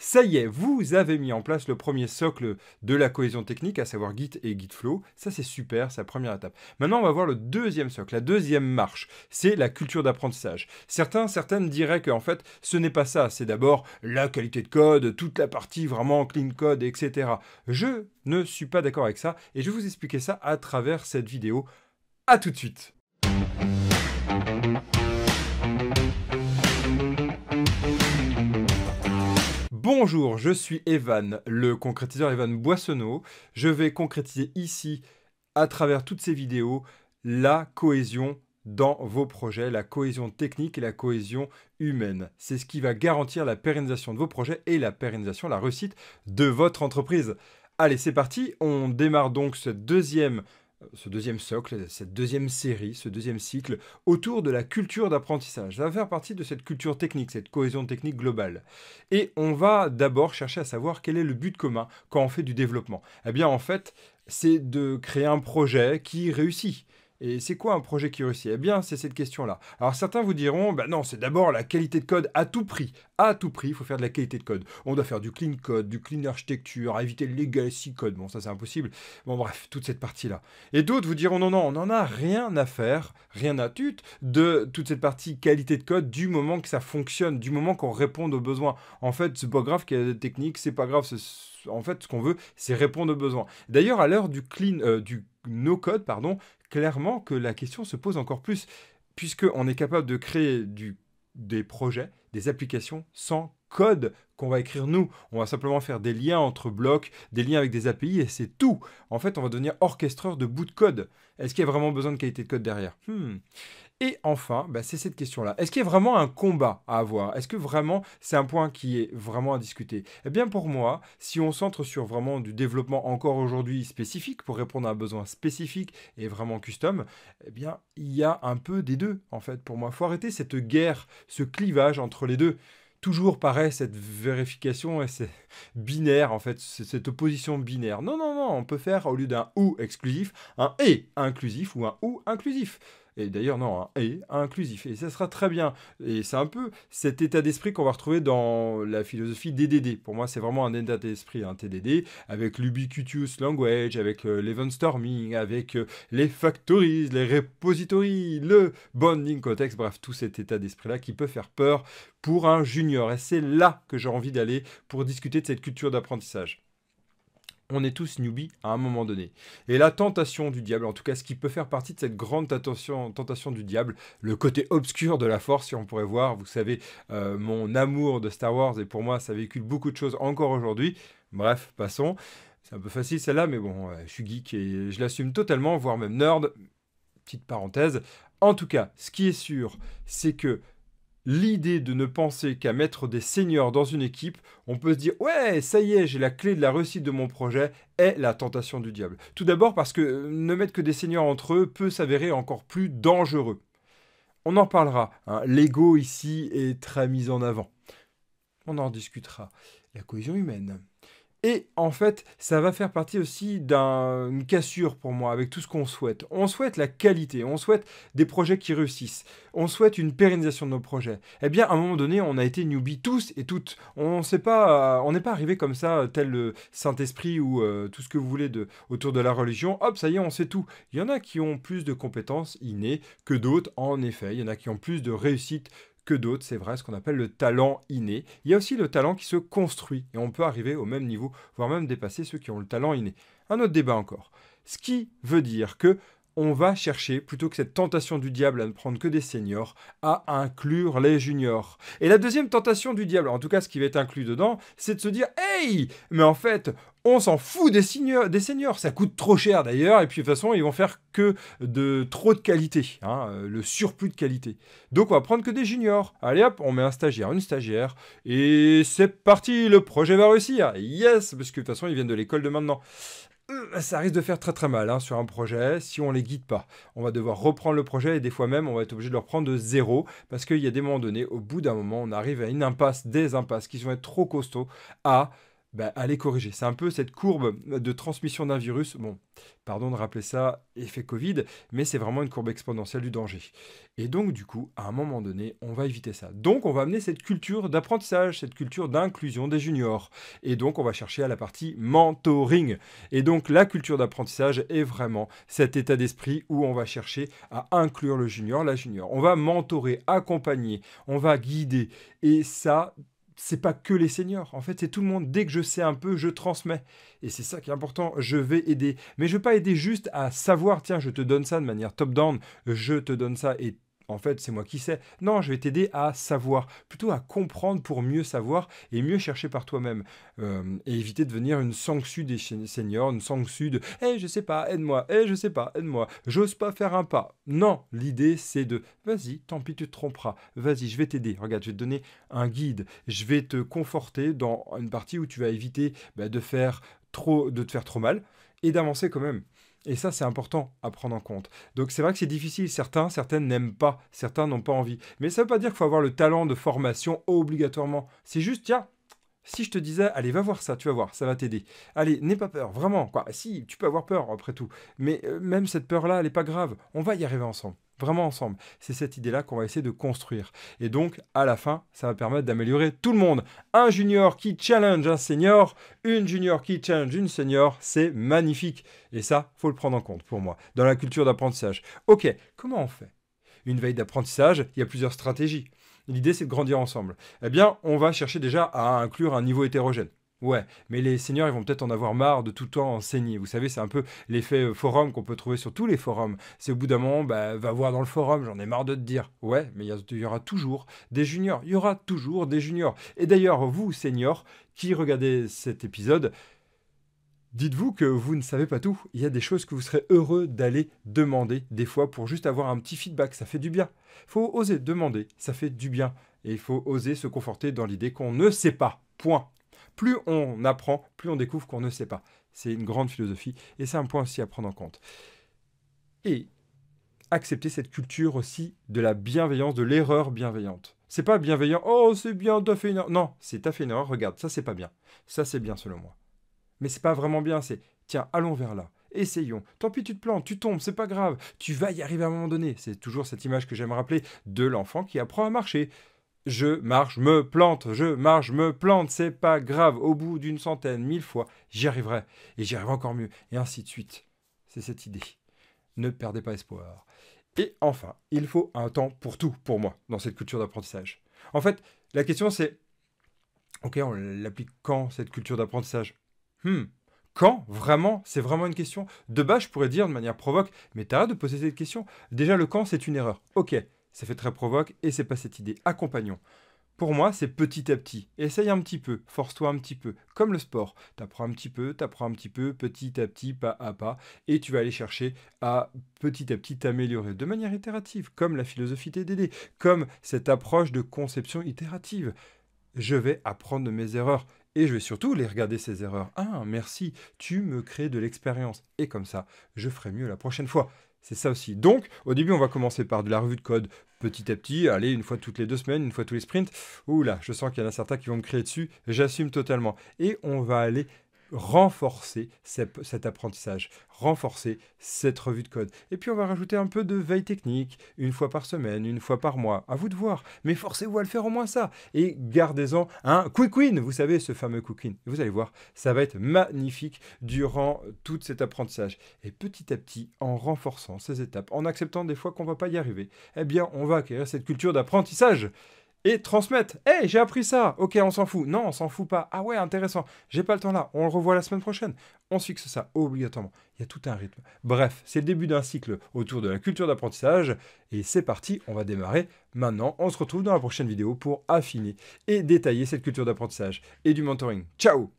Ça y est, vous avez mis en place le premier socle de la cohésion technique, à savoir Git et GitFlow. Ça, c'est super, c'est la première étape. Maintenant, on va voir le deuxième socle, la deuxième marche. C'est la culture d'apprentissage. Certains, certaines diraient que, fait, ce n'est pas ça. C'est d'abord la qualité de code, toute la partie vraiment clean code, etc. Je ne suis pas d'accord avec ça et je vais vous expliquer ça à travers cette vidéo. À tout de suite. Bonjour, je suis Evan, le concrétiseur Evan Boissonneau. Je vais concrétiser ici, à travers toutes ces vidéos, la cohésion dans vos projets, la cohésion technique et la cohésion humaine. C'est ce qui va garantir la pérennisation de vos projets et la pérennisation, la réussite de votre entreprise. Allez, c'est parti, on démarre donc ce deuxième ce deuxième socle, cette deuxième série, ce deuxième cycle autour de la culture d'apprentissage. Ça va faire partie de cette culture technique, cette cohésion technique globale. Et on va d'abord chercher à savoir quel est le but commun quand on fait du développement. Eh bien en fait, c'est de créer un projet qui réussit. Et c'est quoi un projet qui réussit Eh bien, c'est cette question-là. Alors certains vous diront, ben non, c'est d'abord la qualité de code à tout prix. À tout prix, il faut faire de la qualité de code. On doit faire du clean code, du clean architecture, éviter le legacy code. Bon, ça c'est impossible. Bon, bref, toute cette partie-là. Et d'autres vous diront, non, non, on n'en a rien à faire, rien à tut, de toute cette partie qualité de code du moment que ça fonctionne, du moment qu'on répond aux besoins. En fait, ce pas grave qu'il y ait des techniques, c'est pas grave. En fait, ce qu'on veut, c'est répondre aux besoins. D'ailleurs, à l'heure du clean, euh, du no-code, pardon, clairement que la question se pose encore plus, puisqu'on est capable de créer du, des projets, des applications sans code qu'on va écrire nous. On va simplement faire des liens entre blocs, des liens avec des API et c'est tout. En fait, on va devenir orchestreur de bouts de code. Est-ce qu'il y a vraiment besoin de qualité de code derrière hmm. Et enfin, bah, c'est cette question-là. Est-ce qu'il y a vraiment un combat à avoir Est-ce que vraiment c'est un point qui est vraiment à discuter Eh bien pour moi, si on centre sur vraiment du développement encore aujourd'hui spécifique pour répondre à un besoin spécifique et vraiment custom, eh bien il y a un peu des deux en fait pour moi. Faut arrêter cette guerre, ce clivage entre les deux toujours paraît cette vérification, c'est binaire en fait, cette opposition binaire. Non, non, non, on peut faire au lieu d'un ou exclusif, un et inclusif ou un ou inclusif et d'ailleurs non, hein. et inclusif. Et ça sera très bien. Et c'est un peu cet état d'esprit qu'on va retrouver dans la philosophie DDD. Pour moi, c'est vraiment un état d'esprit, un TDD, avec l'ubiquitous language, avec euh, storming, avec euh, les factories, les repositories, le bonding context, bref, tout cet état d'esprit-là qui peut faire peur pour un junior. Et c'est là que j'ai envie d'aller pour discuter de cette culture d'apprentissage on est tous newbies à un moment donné. Et la tentation du diable, en tout cas ce qui peut faire partie de cette grande tentation, du diable, le côté obscur de la force, si on pourrait voir, vous savez, euh, mon amour de Star Wars, et pour moi ça véhicule beaucoup de choses encore aujourd'hui. Bref, passons. C'est un peu facile celle-là, mais bon, je suis geek et je l'assume totalement, voire même nerd. Petite parenthèse. En tout cas, ce qui est sûr, c'est que l'idée de ne penser qu'à mettre des seniors dans une équipe, on peut se dire ouais, ça y est, j'ai la clé de la réussite de mon projet, est la tentation du diable. Tout d'abord parce que euh, ne mettre que des seniors entre eux peut s'avérer encore plus dangereux. On en parlera, hein. l'ego ici est très mis en avant. On en discutera. La cohésion humaine. Et en fait, ça va faire partie aussi d'une cassure pour moi avec tout ce qu'on souhaite. On souhaite la qualité, on souhaite des projets qui réussissent, on souhaite une pérennisation de nos projets. Eh bien, à un moment donné, on a été newbie tous et toutes. On euh, n'est pas, on pas arrivé comme ça, euh, tel le euh, Saint-Esprit ou tout ce que vous voulez autour de la religion. Hop, ça y est, on sait tout. Il y en a qui ont plus de compétences innées que d'autres, en effet. Il y en a qui ont plus de réussite que d'autres, c'est vrai, ce qu'on appelle le talent inné. Il y a aussi le talent qui se construit, et on peut arriver au même niveau, voire même dépasser ceux qui ont le talent inné. Un autre débat encore. Ce qui veut dire que on va chercher, plutôt que cette tentation du diable à ne prendre que des seniors, à inclure les juniors. Et la deuxième tentation du diable, en tout cas ce qui va être inclus dedans, c'est de se dire Hey Mais en fait, on s'en fout des, seniors, des seniors, ça coûte trop cher d'ailleurs, et puis de toute façon, ils vont faire que de trop de qualité, hein, euh, le surplus de qualité. Donc on va prendre que des juniors. Allez hop, on met un stagiaire, une stagiaire, et c'est parti, le projet va réussir. Yes, parce que de toute façon, ils viennent de l'école de maintenant. Euh, ça risque de faire très très mal hein, sur un projet si on les guide pas. On va devoir reprendre le projet et des fois même on va être obligé de le reprendre de zéro parce qu'il y a des moments donnés, au bout d'un moment, on arrive à une impasse, des impasses qui vont être trop costauds à bah, allez corriger. C'est un peu cette courbe de transmission d'un virus. Bon, pardon de rappeler ça effet Covid, mais c'est vraiment une courbe exponentielle du danger. Et donc, du coup, à un moment donné, on va éviter ça. Donc, on va amener cette culture d'apprentissage, cette culture d'inclusion des juniors. Et donc, on va chercher à la partie mentoring. Et donc, la culture d'apprentissage est vraiment cet état d'esprit où on va chercher à inclure le junior, la junior. On va mentorer, accompagner, on va guider. Et ça, c'est pas que les seniors. En fait, c'est tout le monde. Dès que je sais un peu, je transmets. Et c'est ça qui est important. Je vais aider. Mais je ne vais pas aider juste à savoir, tiens, je te donne ça de manière top-down, je te donne ça et en fait c'est moi qui sais. Non, je vais t'aider à savoir, plutôt à comprendre pour mieux savoir et mieux chercher par toi-même. Euh, et éviter de devenir une sangsue des seniors, une sangsue de Eh, je sais pas, aide-moi, Eh, je sais pas, aide-moi, j'ose pas faire un pas. Non, l'idée c'est de Vas-y, tant pis, tu te tromperas, vas-y, je vais t'aider. Regarde, je vais te donner un guide, je vais te conforter dans une partie où tu vas éviter bah, de faire trop de te faire trop mal et d'avancer quand même. Et ça, c'est important à prendre en compte. Donc c'est vrai que c'est difficile. Certains, certaines n'aiment pas, certains n'ont pas envie. Mais ça ne veut pas dire qu'il faut avoir le talent de formation obligatoirement. C'est juste, tiens, si je te disais, allez, va voir ça, tu vas voir, ça va t'aider. Allez, n'aie pas peur, vraiment, quoi. Si, tu peux avoir peur, après tout. Mais euh, même cette peur-là, elle n'est pas grave. On va y arriver ensemble vraiment ensemble. C'est cette idée-là qu'on va essayer de construire. Et donc, à la fin, ça va permettre d'améliorer tout le monde. Un junior qui challenge un senior, une junior qui challenge une senior, c'est magnifique. Et ça, faut le prendre en compte pour moi, dans la culture d'apprentissage. Ok, comment on fait Une veille d'apprentissage, il y a plusieurs stratégies. L'idée, c'est de grandir ensemble. Eh bien, on va chercher déjà à inclure un niveau hétérogène. Ouais, mais les seniors, ils vont peut-être en avoir marre de tout le temps enseigner. Vous savez, c'est un peu l'effet euh, forum qu'on peut trouver sur tous les forums. C'est au bout d'un moment, bah, va voir dans le forum, j'en ai marre de te dire. Ouais, mais il y, aura toujours des juniors. Il y aura toujours des juniors. Et d'ailleurs, vous, seniors, qui regardez cet épisode, Dites-vous que vous ne savez pas tout. Il y a des choses que vous serez heureux d'aller demander des fois pour juste avoir un petit feedback. Ça fait du bien. Il Faut oser demander. Ça fait du bien. Et il faut oser se conforter dans l'idée qu'on ne sait pas. Point plus on apprend, plus on découvre qu'on ne sait pas. C'est une grande philosophie et c'est un point aussi à prendre en compte. Et accepter cette culture aussi de la bienveillance, de l'erreur bienveillante. C'est pas bienveillant, oh c'est bien, t'as fait une erreur. Non, c'est t'as fait une erreur, regarde, ça c'est pas bien. Ça c'est bien selon moi. Mais c'est pas vraiment bien, c'est tiens, allons vers là. Essayons. Tant pis, tu te plantes, tu tombes, c'est pas grave. Tu vas y arriver à un moment donné. C'est toujours cette image que j'aime rappeler de l'enfant qui apprend à marcher je marche, me plante, je marche, me plante, c'est pas grave, au bout d'une centaine, mille fois, j'y arriverai, et j'y arriverai encore mieux, et ainsi de suite. C'est cette idée. Ne perdez pas espoir. Et enfin, il faut un temps pour tout, pour moi, dans cette culture d'apprentissage. En fait, la question c'est, ok, on l'applique quand, cette culture d'apprentissage hmm. quand Vraiment C'est vraiment une question De bas, je pourrais dire de manière provoque, mais t'arrêtes de poser cette question. Déjà, le quand, c'est une erreur. Ok, ça fait très provoque et c'est pas cette idée. Accompagnons. Pour moi, c'est petit à petit. Essaye un petit peu, force-toi un petit peu, comme le sport. T'apprends un petit peu, t'apprends un petit peu, petit à petit, pas à pas, et tu vas aller chercher à petit à petit t'améliorer de manière itérative, comme la philosophie TDD, comme cette approche de conception itérative. Je vais apprendre de mes erreurs et je vais surtout les regarder ces erreurs. Ah, merci, tu me crées de l'expérience et comme ça, je ferai mieux la prochaine fois. C'est ça aussi. Donc, au début, on va commencer par de la revue de code petit à petit. Allez, une fois toutes les deux semaines, une fois tous les sprints. Ouh là, je sens qu'il y en a certains qui vont me créer dessus. J'assume totalement. Et on va aller renforcer cet apprentissage, renforcer cette revue de code. Et puis on va rajouter un peu de veille technique, une fois par semaine, une fois par mois, à vous de voir, mais forcez-vous à le faire au moins ça, et gardez-en un quick win, vous savez ce fameux quick win, vous allez voir, ça va être magnifique durant tout cet apprentissage. Et petit à petit, en renforçant ces étapes, en acceptant des fois qu'on ne va pas y arriver, eh bien on va acquérir cette culture d'apprentissage et transmettre. Hé, eh, hey, j'ai appris ça. Ok, on s'en fout. Non, on s'en fout pas. Ah ouais, intéressant. J'ai pas le temps là. On le revoit la semaine prochaine. On se fixe ça obligatoirement. Il y a tout un rythme. Bref, c'est le début d'un cycle autour de la culture d'apprentissage. Et c'est parti, on va démarrer maintenant. On se retrouve dans la prochaine vidéo pour affiner et détailler cette culture d'apprentissage et du mentoring. Ciao